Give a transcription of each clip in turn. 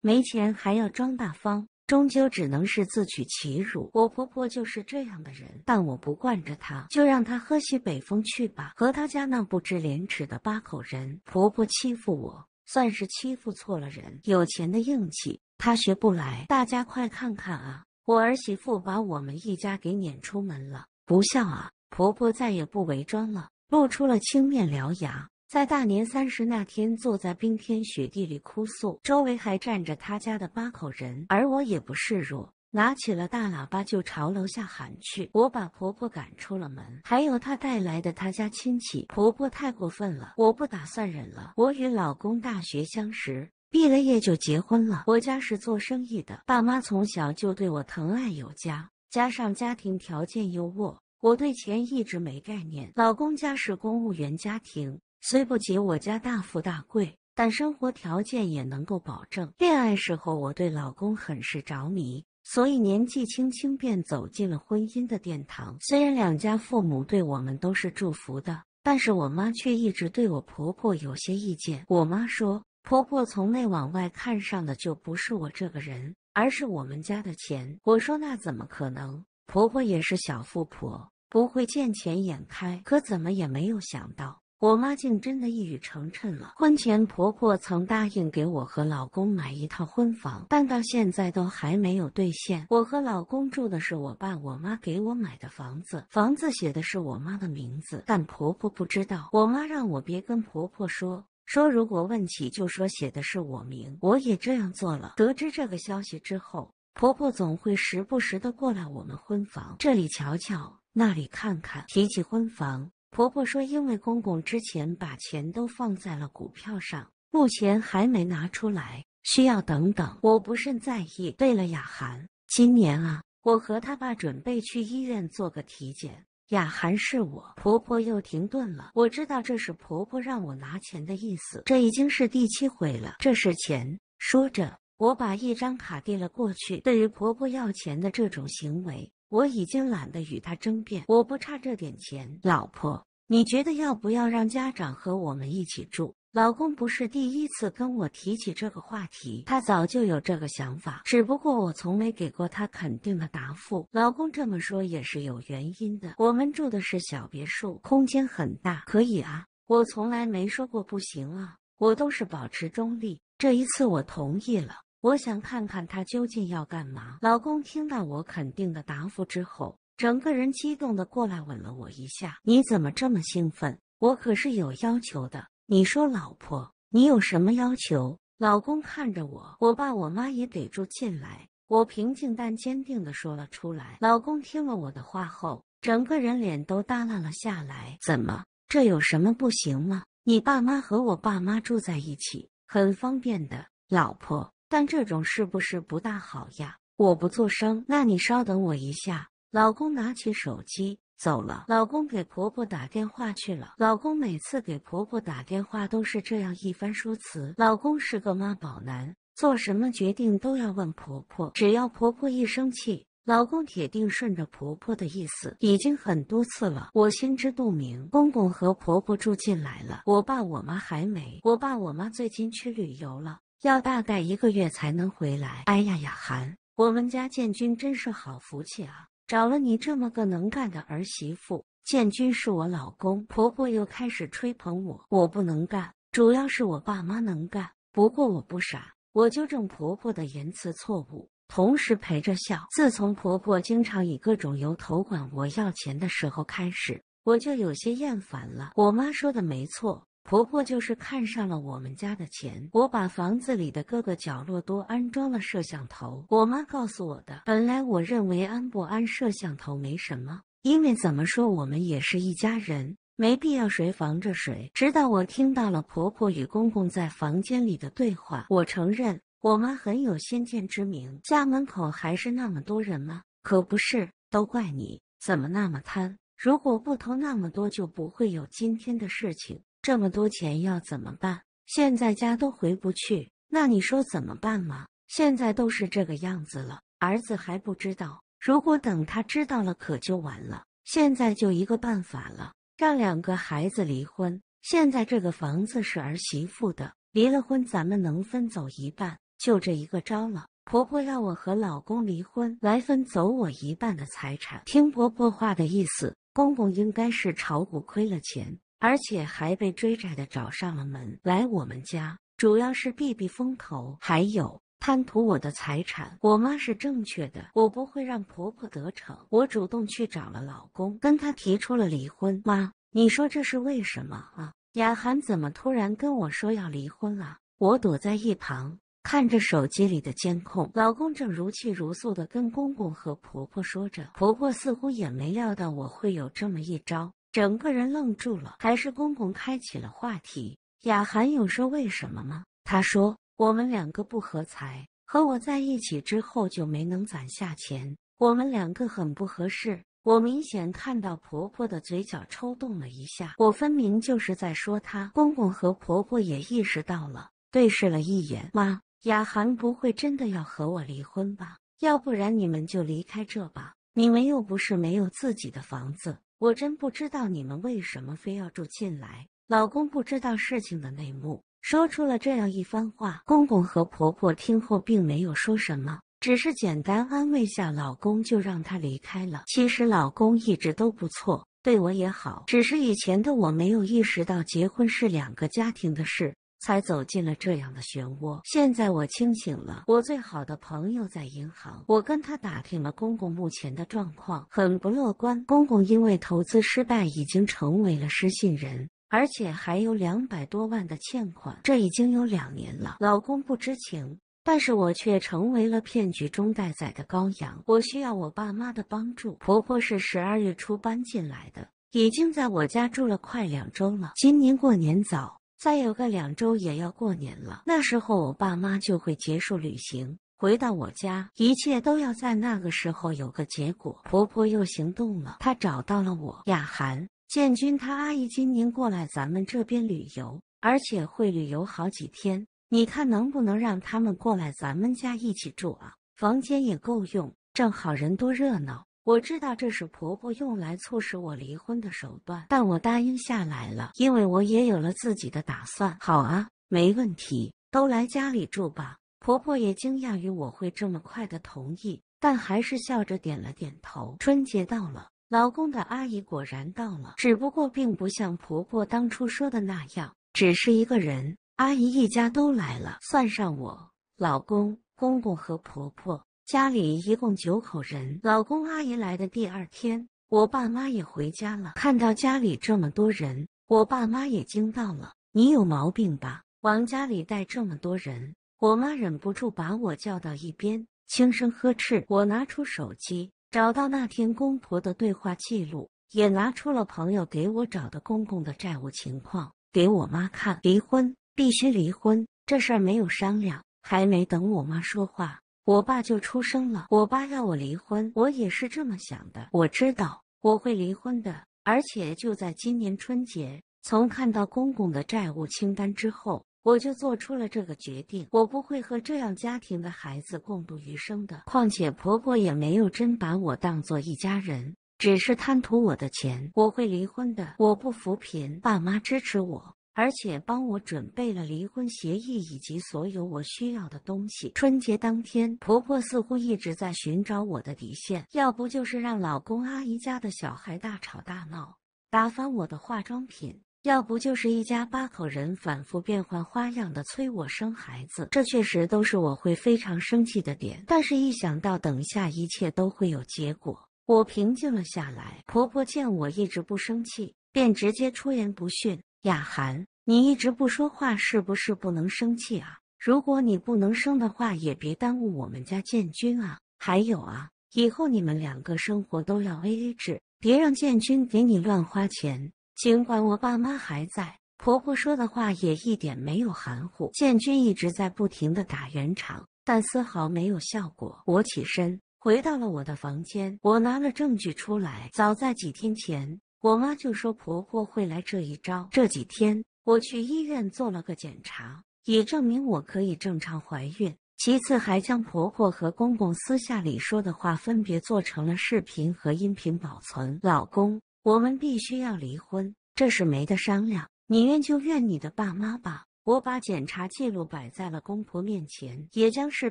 没钱还要装大方，终究只能是自取其辱。我婆婆就是这样的人，但我不惯着她，就让她喝西北风去吧。和她家那不知廉耻的八口人，婆婆欺负我，算是欺负错了人。有钱的硬气，她学不来。大家快看看啊！我儿媳妇把我们一家给撵出门了，不孝啊！婆婆再也不伪装了，露出了青面獠牙。在大年三十那天，坐在冰天雪地里哭诉，周围还站着他家的八口人，而我也不示弱，拿起了大喇叭就朝楼下喊去。我把婆婆赶出了门，还有她带来的她家亲戚。婆婆太过分了，我不打算忍了。我与老公大学相识，毕了业就结婚了。我家是做生意的，爸妈从小就对我疼爱有加，加上家庭条件优渥，我对钱一直没概念。老公家是公务员家庭。虽不及我家大富大贵，但生活条件也能够保证。恋爱时候，我对老公很是着迷，所以年纪轻轻便走进了婚姻的殿堂。虽然两家父母对我们都是祝福的，但是我妈却一直对我婆婆有些意见。我妈说，婆婆从内往外看上的就不是我这个人，而是我们家的钱。我说那怎么可能？婆婆也是小富婆，不会见钱眼开。可怎么也没有想到。我妈竟真的一语成谶了。婚前婆婆曾答应给我和老公买一套婚房，但到现在都还没有兑现。我和老公住的是我爸我妈给我买的房子，房子写的是我妈的名字，但婆婆不知道。我妈让我别跟婆婆说，说如果问起就说写的是我名。我也这样做了。得知这个消息之后，婆婆总会时不时的过来我们婚房这里瞧瞧，那里看看。提起婚房。婆婆说：“因为公公之前把钱都放在了股票上，目前还没拿出来，需要等等。”我不甚在意。对了，雅涵，今年啊，我和他爸准备去医院做个体检。雅涵是我婆婆又停顿了，我知道这是婆婆让我拿钱的意思，这已经是第七回了。这是钱。说着，我把一张卡递了过去。对于婆婆要钱的这种行为。我已经懒得与他争辩，我不差这点钱。老婆，你觉得要不要让家长和我们一起住？老公不是第一次跟我提起这个话题，他早就有这个想法，只不过我从没给过他肯定的答复。老公这么说也是有原因的，我们住的是小别墅，空间很大，可以啊。我从来没说过不行啊，我都是保持中立。这一次我同意了。我想看看他究竟要干嘛。老公听到我肯定的答复之后，整个人激动的过来吻了我一下。你怎么这么兴奋？我可是有要求的。你说，老婆，你有什么要求？老公看着我，我爸我妈也得住进来。我平静但坚定的说了出来。老公听了我的话后，整个人脸都耷拉了下来。怎么？这有什么不行吗？你爸妈和我爸妈住在一起，很方便的。老婆。但这种是不是不大好呀？我不做声。那你稍等我一下。老公拿起手机走了。老公给婆婆打电话去了。老公每次给婆婆打电话都是这样一番说辞。老公是个妈宝男，做什么决定都要问婆婆。只要婆婆一生气，老公铁定顺着婆婆的意思。已经很多次了，我心知肚明。公公和婆婆住进来了，我爸我妈还没。我爸我妈最近去旅游了。要大概一个月才能回来。哎呀，呀，韩，我们家建军真是好福气啊，找了你这么个能干的儿媳妇。建军是我老公，婆婆又开始吹捧我，我不能干，主要是我爸妈能干。不过我不傻，我纠正婆婆的言辞错误，同时陪着笑。自从婆婆经常以各种由头管我要钱的时候开始，我就有些厌烦了。我妈说的没错。婆婆就是看上了我们家的钱。我把房子里的各个角落都安装了摄像头，我妈告诉我的。本来我认为安不安摄像头没什么，因为怎么说我们也是一家人，没必要谁防着谁。直到我听到了婆婆与公公在房间里的对话，我承认我妈很有先见之明。家门口还是那么多人吗？可不是，都怪你，怎么那么贪？如果不偷那么多，就不会有今天的事情。这么多钱要怎么办？现在家都回不去，那你说怎么办嘛？现在都是这个样子了，儿子还不知道。如果等他知道了，可就完了。现在就一个办法了，让两个孩子离婚。现在这个房子是儿媳妇的，离了婚，咱们能分走一半。就这一个招了。婆婆要我和老公离婚，来分走我一半的财产。听婆婆话的意思，公公应该是炒股亏了钱。而且还被追债的找上了门，来我们家主要是避避风头，还有贪图我的财产。我妈是正确的，我不会让婆婆得逞。我主动去找了老公，跟他提出了离婚。妈，你说这是为什么啊？雅涵怎么突然跟我说要离婚啊？我躲在一旁看着手机里的监控，老公正如泣如诉的跟公公和婆婆说着，婆婆似乎也没料到我会有这么一招。整个人愣住了，还是公公开启了话题。雅涵有说为什么吗？他说我们两个不合财，和我在一起之后就没能攒下钱，我们两个很不合适。我明显看到婆婆的嘴角抽动了一下，我分明就是在说她。公公和婆婆也意识到了，对视了一眼。妈，雅涵不会真的要和我离婚吧？要不然你们就离开这吧，你们又不是没有自己的房子。我真不知道你们为什么非要住进来。老公不知道事情的内幕，说出了这样一番话。公公和婆婆听后并没有说什么，只是简单安慰下老公，就让他离开了。其实老公一直都不错，对我也好，只是以前的我没有意识到结婚是两个家庭的事。才走进了这样的漩涡。现在我清醒了。我最好的朋友在银行，我跟他打听了公公目前的状况，很不乐观。公公因为投资失败，已经成为了失信人，而且还有两百多万的欠款。这已经有两年了。老公不知情，但是我却成为了骗局中待宰的羔羊。我需要我爸妈的帮助。婆婆是十二月初搬进来的，已经在我家住了快两周了。今年过年早。再有个两周也要过年了，那时候我爸妈就会结束旅行，回到我家，一切都要在那个时候有个结果。婆婆又行动了，她找到了我。雅涵，建军，他阿姨今年过来咱们这边旅游，而且会旅游好几天，你看能不能让他们过来咱们家一起住啊？房间也够用，正好人多热闹。我知道这是婆婆用来促使我离婚的手段，但我答应下来了，因为我也有了自己的打算。好啊，没问题，都来家里住吧。婆婆也惊讶于我会这么快的同意，但还是笑着点了点头。春节到了，老公的阿姨果然到了，只不过并不像婆婆当初说的那样，只是一个人。阿姨一家都来了，算上我、老公、公公和婆婆。家里一共九口人。老公阿姨来的第二天，我爸妈也回家了。看到家里这么多人，我爸妈也惊到了。你有毛病吧？往家里带这么多人，我妈忍不住把我叫到一边，轻声呵斥。我拿出手机，找到那天公婆的对话记录，也拿出了朋友给我找的公公的债务情况给我妈看。离婚必须离婚，这事儿没有商量。还没等我妈说话。我爸就出生了。我爸要我离婚，我也是这么想的。我知道我会离婚的，而且就在今年春节，从看到公公的债务清单之后，我就做出了这个决定。我不会和这样家庭的孩子共度余生的。况且婆婆也没有真把我当做一家人，只是贪图我的钱。我会离婚的，我不扶贫，爸妈支持我。而且帮我准备了离婚协议以及所有我需要的东西。春节当天，婆婆似乎一直在寻找我的底线，要不就是让老公、阿姨家的小孩大吵大闹，打翻我的化妆品；要不就是一家八口人反复变换花样的催我生孩子。这确实都是我会非常生气的点，但是一想到等下一切都会有结果，我平静了下来。婆婆见我一直不生气，便直接出言不逊。雅涵，你一直不说话，是不是不能生气啊？如果你不能生的话，也别耽误我们家建军啊！还有啊，以后你们两个生活都要 AA 制，别让建军给你乱花钱。尽管我爸妈还在，婆婆说的话也一点没有含糊。建军一直在不停的打圆场，但丝毫没有效果。我起身回到了我的房间，我拿了证据出来。早在几天前。我妈就说婆婆会来这一招。这几天我去医院做了个检查，也证明我可以正常怀孕。其次，还将婆婆和公公私下里说的话分别做成了视频和音频保存。老公，我们必须要离婚，这是没得商量。你怨就怨你的爸妈吧。我把检查记录摆在了公婆面前，也将视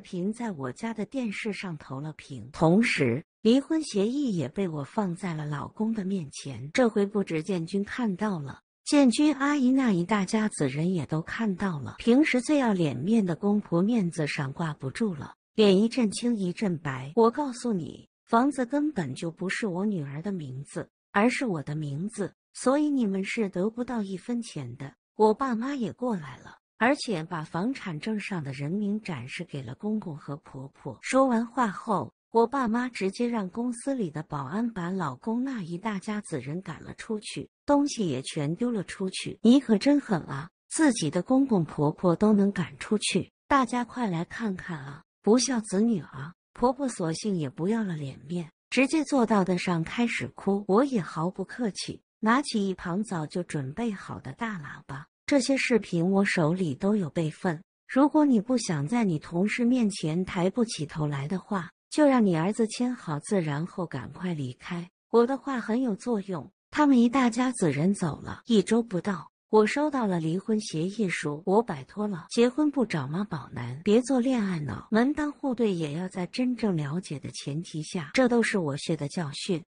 频在我家的电视上投了屏，同时离婚协议也被我放在了老公的面前。这回不止建军看到了，建军阿姨那一大家子人也都看到了。平时最要脸面的公婆面子上挂不住了，脸一阵青一阵白。我告诉你，房子根本就不是我女儿的名字，而是我的名字，所以你们是得不到一分钱的。我爸妈也过来了，而且把房产证上的人名展示给了公公和婆婆。说完话后，我爸妈直接让公司里的保安把老公那一大家子人赶了出去，东西也全丢了出去。你可真狠啊！自己的公公婆婆都能赶出去，大家快来看看啊！不孝子女啊！婆婆索性也不要了脸面，直接坐到的上开始哭。我也毫不客气。拿起一旁早就准备好的大喇叭，这些视频我手里都有备份。如果你不想在你同事面前抬不起头来的话，就让你儿子签好字，然后赶快离开。我的话很有作用。他们一大家子人走了，一周不到，我收到了离婚协议书。我摆脱了，结婚不找妈宝男，别做恋爱脑，门当户对也要在真正了解的前提下。这都是我血的教训。